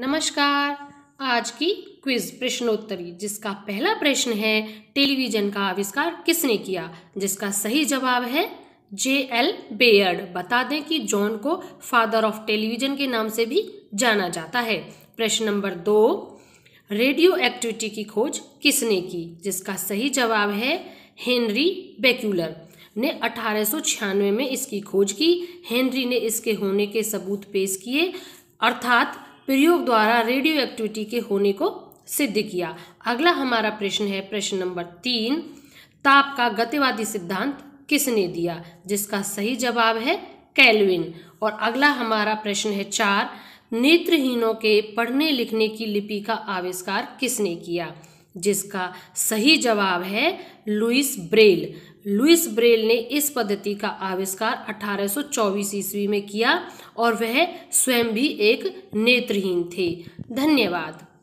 नमस्कार आज की क्विज प्रश्नोत्तरी जिसका पहला प्रश्न है टेलीविजन का आविष्कार किसने किया जिसका सही जवाब है जे एल बेयर्ड बता दें कि जॉन को फादर ऑफ टेलीविजन के नाम से भी जाना जाता है प्रश्न नंबर दो रेडियो एक्टिविटी की खोज किसने की जिसका सही जवाब है हेनरी बेक्यूलर ने अठारह में इसकी खोज की हेनरी ने इसके होने के सबूत पेश किए अर्थात प्रयोग द्वारा रेडियो एक्टिविटी के होने को सिद्ध किया अगला हमारा प्रश्न है प्रश्न नंबर तीन ताप का गतिवादी सिद्धांत किसने दिया जिसका सही जवाब है कैलविन और अगला हमारा प्रश्न है चार नेत्रहीनों के पढ़ने लिखने की लिपि का आविष्कार किसने किया जिसका सही जवाब है लुइस ब्रेल लुइस ब्रेल ने इस पद्धति का आविष्कार 1824 ईस्वी में किया और वह स्वयं भी एक नेत्रहीन थे धन्यवाद